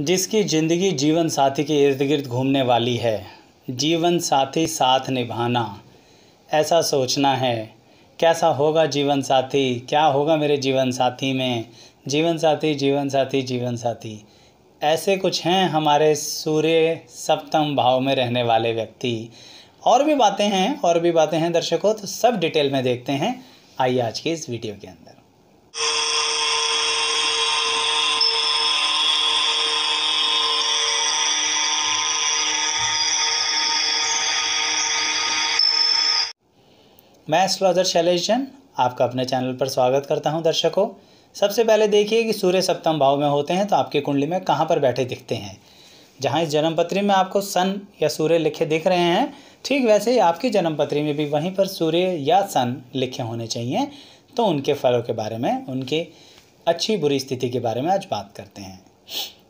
जिसकी ज़िंदगी जीवन साथी के इर्द गिर्द घूमने वाली है जीवन साथी साथ निभाना ऐसा सोचना है कैसा होगा जीवन साथी क्या होगा मेरे जीवन साथी में जीवन साथी जीवन साथी जीवन साथी ऐसे कुछ हैं हमारे सूर्य सप्तम भाव में रहने वाले व्यक्ति और भी बातें हैं और भी बातें हैं दर्शकों तो सब डिटेल में देखते हैं आइए आज की इस वीडियो के अंदर मैं एस्ट्रोलॉजर शैलेश जैन आपका अपने चैनल पर स्वागत करता हूं दर्शकों सबसे पहले देखिए कि सूर्य सप्तम भाव में होते हैं तो आपकी कुंडली में कहाँ पर बैठे दिखते हैं जहाँ इस जन्मपत्री में आपको सन या सूर्य लिखे दिख रहे हैं ठीक वैसे ही आपकी जन्मपत्री में भी वहीं पर सूर्य या सन लिखे होने चाहिए तो उनके फलों के बारे में उनकी अच्छी बुरी स्थिति के बारे में आज बात करते हैं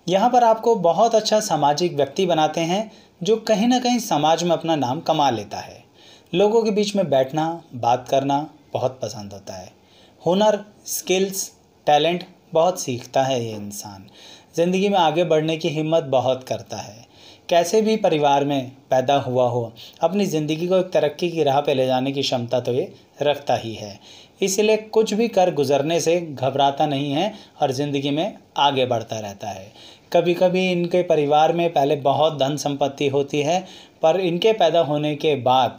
यहाँ पर आपको बहुत अच्छा सामाजिक व्यक्ति बनाते हैं जो कहीं ना कहीं समाज में अपना नाम कमा लेता है लोगों के बीच में बैठना बात करना बहुत पसंद होता है हुनर स्किल्स टैलेंट बहुत सीखता है ये इंसान ज़िंदगी में आगे बढ़ने की हिम्मत बहुत करता है कैसे भी परिवार में पैदा हुआ हो अपनी ज़िंदगी को एक तरक्की की राह पर ले जाने की क्षमता तो ये रखता ही है इसलिए कुछ भी कर गुजरने से घबराता नहीं है और ज़िंदगी में आगे बढ़ता रहता है कभी कभी इनके परिवार में पहले बहुत धन संपत्ति होती है पर इनके पैदा होने के बाद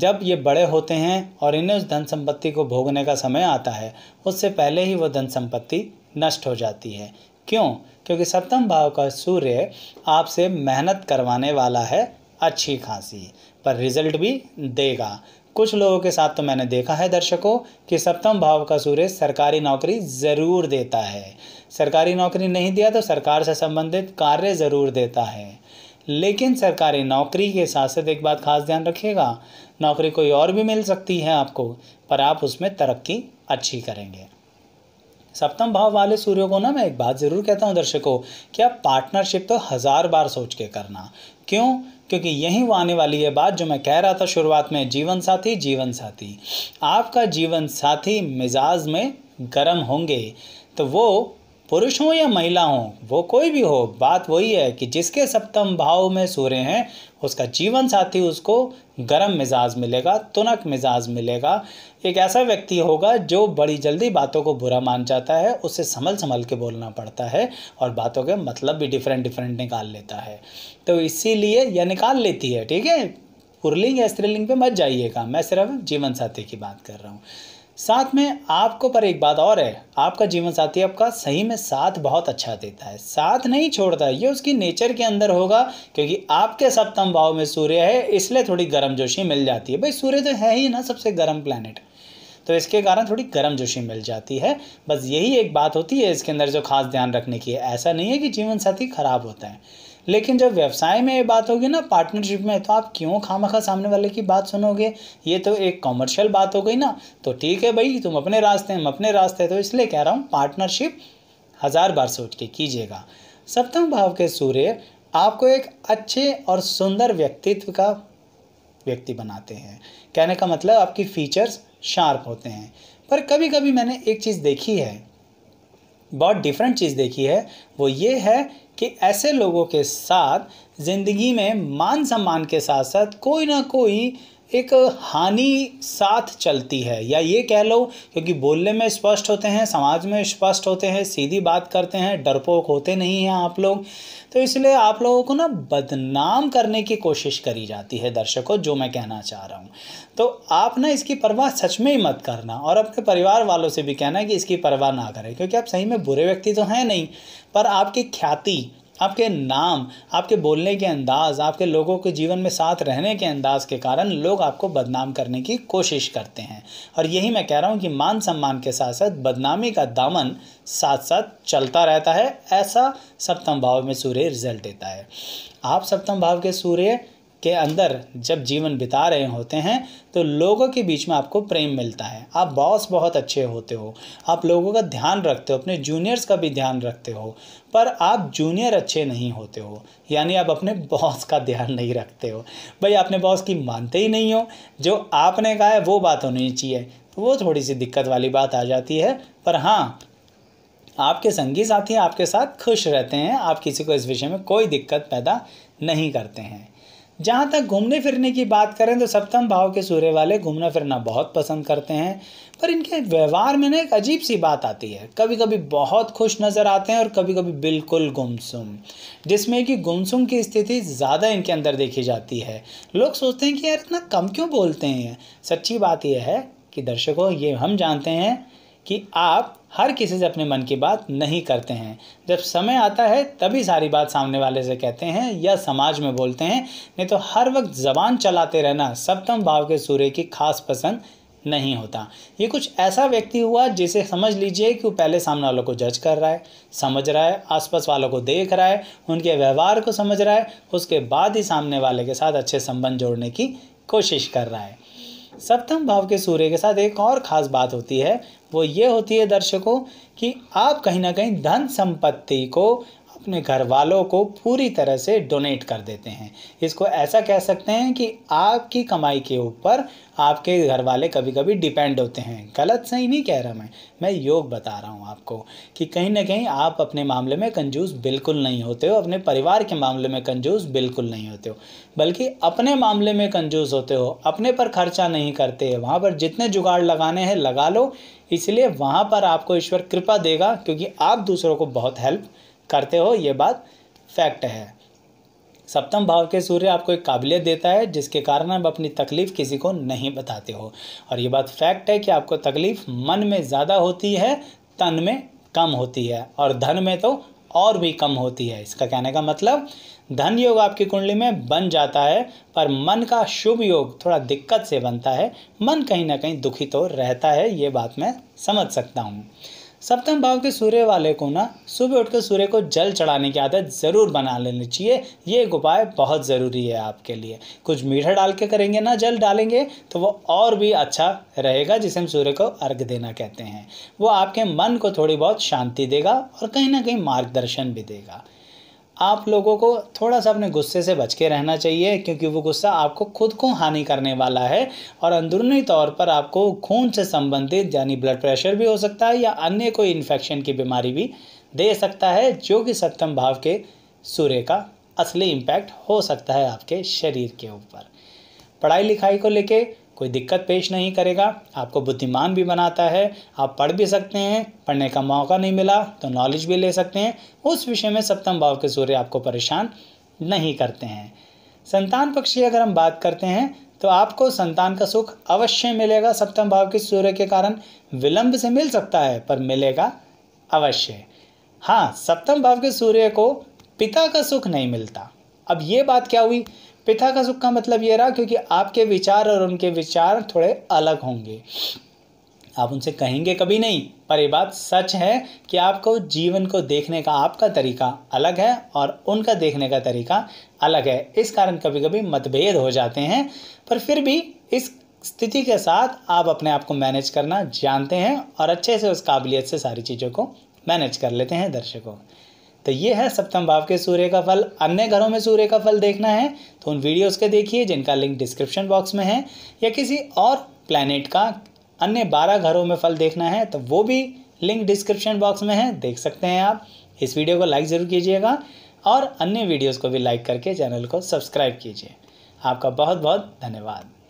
जब ये बड़े होते हैं और इन्हें उस धन संपत्ति को भोगने का समय आता है उससे पहले ही वो धन संपत्ति नष्ट हो जाती है क्यों क्योंकि सप्तम भाव का सूर्य आपसे मेहनत करवाने वाला है अच्छी खासी पर रिजल्ट भी देगा कुछ लोगों के साथ तो मैंने देखा है दर्शकों कि सप्तम भाव का सूर्य सरकारी नौकरी ज़रूर देता है सरकारी नौकरी नहीं दिया तो सरकार से संबंधित कार्य ज़रूर देता है लेकिन सरकारी नौकरी के साथ साथ एक बात खास ध्यान रखिएगा नौकरी कोई और भी मिल सकती है आपको पर आप उसमें तरक्की अच्छी करेंगे सप्तम भाव वाले सूर्यों को ना मैं एक बात ज़रूर कहता हूँ दर्शकों कि आप पार्टनरशिप तो हज़ार बार सोच के करना क्यों क्योंकि यही वो आने वाली है बात जो मैं कह रहा था शुरुआत में जीवन साथी जीवन साथी आपका जीवन साथी मिजाज में गर्म होंगे तो वो पुरुष हों या महिला हों वो कोई भी हो बात वही है कि जिसके सप्तम भाव में सूर्य हैं उसका जीवन साथी उसको गर्म मिजाज मिलेगा तुनक मिजाज मिलेगा एक ऐसा व्यक्ति होगा जो बड़ी जल्दी बातों को बुरा मान जाता है उसे संभल संभल के बोलना पड़ता है और बातों के मतलब भी डिफरेंट डिफरेंट निकाल लेता है तो इसीलिए यह निकाल लेती है ठीक है पुरलिंग या स्त्रीलिंग पे मत जाइएगा मैं सिर्फ जीवन साथी की बात कर रहा हूँ साथ में आपको पर एक बात और है आपका जीवन साथी आपका सही में साथ बहुत अच्छा देता है साथ नहीं छोड़ता ये उसकी नेचर के अंदर होगा क्योंकि आपके सप्तम भाव में सूर्य है इसलिए थोड़ी गर्म जोशी मिल जाती है भाई सूर्य तो है ही ना सबसे गर्म प्लानट तो इसके कारण थोड़ी गर्म जोशी मिल जाती है बस यही एक बात होती है इसके अंदर जो खास ध्यान रखने की है ऐसा नहीं है कि जीवन साथी खराब होता है लेकिन जब व्यवसाय में ये बात होगी ना पार्टनरशिप में तो आप क्यों खामखा सामने वाले की बात सुनोगे ये तो एक कॉमर्शियल बात हो गई ना तो ठीक है भाई तुम अपने रास्ते हम अपने रास्ते तो इसलिए कह रहा हूँ पार्टनरशिप हज़ार बार सोच के कीजिएगा सप्तम भाव के सूर्य आपको एक अच्छे और सुंदर व्यक्तित्व का व्यक्ति बनाते हैं कहने का मतलब आपकी फीचर्स शार्प होते हैं पर कभी कभी मैंने एक चीज़ देखी है बहुत डिफरेंट चीज़ देखी है वो ये है कि ऐसे लोगों के साथ ज़िंदगी में मान सम्मान के साथ साथ कोई ना कोई एक हानि साथ चलती है या ये कह लो क्योंकि बोलने में स्पष्ट होते हैं समाज में स्पष्ट होते हैं सीधी बात करते हैं डरपोक होते नहीं हैं आप लोग तो इसलिए आप लोगों को ना बदनाम करने की कोशिश करी जाती है दर्शकों जो मैं कहना चाह रहा हूँ तो आप ना इसकी परवाह सच में ही मत करना और अपने परिवार वालों से भी कहना कि इसकी परवाह ना करें क्योंकि आप सही में बुरे व्यक्ति तो हैं नहीं पर आपकी ख्याति आपके नाम आपके बोलने के अंदाज आपके लोगों के जीवन में साथ रहने के अंदाज के कारण लोग आपको बदनाम करने की कोशिश करते हैं और यही मैं कह रहा हूँ कि मान सम्मान के साथ साथ बदनामी का दामन साथ साथ चलता रहता है ऐसा सप्तम भाव में सूर्य रिजल्ट देता है आप सप्तम भाव के सूर्य के अंदर जब जीवन बिता रहे होते हैं तो लोगों के बीच में आपको प्रेम मिलता है आप बॉस बहुत अच्छे होते हो आप लोगों का ध्यान रखते हो अपने जूनियर्स का भी ध्यान रखते हो पर आप जूनियर अच्छे नहीं होते हो यानी आप अपने बॉस का ध्यान नहीं रखते हो भाई आपने बॉस की मानते ही नहीं हो जो आपने कहा है वो बात होनी चाहिए तो वो थोड़ी सी दिक्कत वाली बात आ जाती है पर हाँ आपके संगी साथी आपके साथ खुश रहते हैं आप किसी को इस विषय में कोई दिक्कत पैदा नहीं करते हैं जहाँ तक घूमने फिरने की बात करें तो सप्तम भाव के सूर्य वाले घूमना फिरना बहुत पसंद करते हैं पर इनके व्यवहार में ना एक अजीब सी बात आती है कभी कभी बहुत खुश नज़र आते हैं और कभी कभी बिल्कुल गुमसुम जिसमें कि गुमसुम की स्थिति ज़्यादा इनके अंदर देखी जाती है लोग सोचते हैं कि यार इतना कम क्यों बोलते हैं सच्ची बात यह है कि दर्शकों ये हम जानते हैं कि आप हर किसी से अपने मन की बात नहीं करते हैं जब समय आता है तभी सारी बात सामने वाले से कहते हैं या समाज में बोलते हैं नहीं तो हर वक्त ज़बान चलाते रहना सप्तम भाव के सूर्य की खास पसंद नहीं होता ये कुछ ऐसा व्यक्ति हुआ जिसे समझ लीजिए कि वो पहले सामने वालों को जज कर रहा है समझ रहा है आसपास वालों को देख रहा है उनके व्यवहार को समझ रहा है उसके बाद ही सामने वाले के साथ अच्छे संबंध जोड़ने की कोशिश कर रहा है सप्तम भाव के सूर्य के साथ एक और ख़ास बात होती है वो ये होती है दर्शकों कि आप कहीं ना कहीं धन संपत्ति को अपने घर वालों को पूरी तरह से डोनेट कर देते हैं इसको ऐसा कह सकते हैं कि आपकी कमाई के ऊपर आपके घर वाले कभी कभी डिपेंड होते हैं गलत सही नहीं कह रहा मैं मैं योग बता रहा हूँ आपको कि कहीं ना कहीं आप अपने मामले में कंजूस बिल्कुल नहीं होते हो अपने परिवार के मामले में कंजूस बिल्कुल नहीं होते हो बल्कि अपने मामले में कंजूस होते हो अपने पर खर्चा नहीं करते वहाँ पर जितने जुगाड़ लगाने हैं लगा लो इसलिए वहाँ पर आपको ईश्वर कृपा देगा क्योंकि आप दूसरों को बहुत हेल्प करते हो ये बात फैक्ट है सप्तम भाव के सूर्य आपको एक काबिलियत देता है जिसके कारण आप अपनी तकलीफ़ किसी को नहीं बताते हो और ये बात फैक्ट है कि आपको तकलीफ़ मन में ज़्यादा होती है तन में कम होती है और धन में तो और भी कम होती है इसका कहने का मतलब धन योग आपकी कुंडली में बन जाता है पर मन का शुभ योग थोड़ा दिक्कत से बनता है मन कहीं ना कहीं दुखी तो रहता है ये बात मैं समझ सकता हूँ सप्तम भाव के सूर्य वाले को ना सुबह उठकर सूर्य को जल चढ़ाने की आदत ज़रूर बना लेनी चाहिए ये एक उपाय बहुत ज़रूरी है आपके लिए कुछ मीठा डाल के करेंगे ना जल डालेंगे तो वो और भी अच्छा रहेगा जिसे हम सूर्य को अर्घ देना कहते हैं वो आपके मन को थोड़ी बहुत शांति देगा और कहीं ना कहीं मार्गदर्शन भी देगा आप लोगों को थोड़ा सा अपने गुस्से से बच के रहना चाहिए क्योंकि वो गुस्सा आपको खुद को हानि करने वाला है और अंदरूनी तौर पर आपको खून से संबंधित यानी ब्लड प्रेशर भी हो सकता है या अन्य कोई इन्फेक्शन की बीमारी भी दे सकता है जो कि सप्तम भाव के सूर्य का असली इम्पैक्ट हो सकता है आपके शरीर के ऊपर पढ़ाई लिखाई को लेके कोई दिक्कत पेश नहीं करेगा आपको बुद्धिमान भी बनाता है आप पढ़ भी सकते हैं पढ़ने का मौका नहीं मिला तो नॉलेज भी ले सकते हैं उस विषय में सप्तम भाव के सूर्य आपको परेशान नहीं करते हैं संतान पक्ष की अगर हम बात करते हैं तो आपको संतान का सुख अवश्य मिलेगा सप्तम भाव के सूर्य के कारण विलंब से मिल सकता है पर मिलेगा अवश्य हाँ सप्तम भाव के सूर्य को पिता का सुख नहीं मिलता अब ये बात क्या हुई पिता का सुख का मतलब ये रहा क्योंकि आपके विचार और उनके विचार थोड़े अलग होंगे आप उनसे कहेंगे कभी नहीं पर ये बात सच है कि आपको जीवन को देखने का आपका तरीका अलग है और उनका देखने का तरीका अलग है इस कारण कभी कभी मतभेद हो जाते हैं पर फिर भी इस स्थिति के साथ आप अपने आप को मैनेज करना जानते हैं और अच्छे से उस काबिलियत से सारी चीज़ों को मैनेज कर लेते हैं दर्शकों तो ये है सप्तम भाव के सूर्य का फल अन्य घरों में सूर्य का फल देखना है तो उन वीडियोस के देखिए जिनका लिंक डिस्क्रिप्शन बॉक्स में है या किसी और प्लानिट का अन्य बारह घरों में फल देखना है तो वो भी लिंक डिस्क्रिप्शन बॉक्स में है देख सकते हैं आप इस वीडियो को लाइक ज़रूर कीजिएगा और अन्य वीडियोज़ को भी लाइक करके चैनल को सब्सक्राइब कीजिए आपका बहुत बहुत धन्यवाद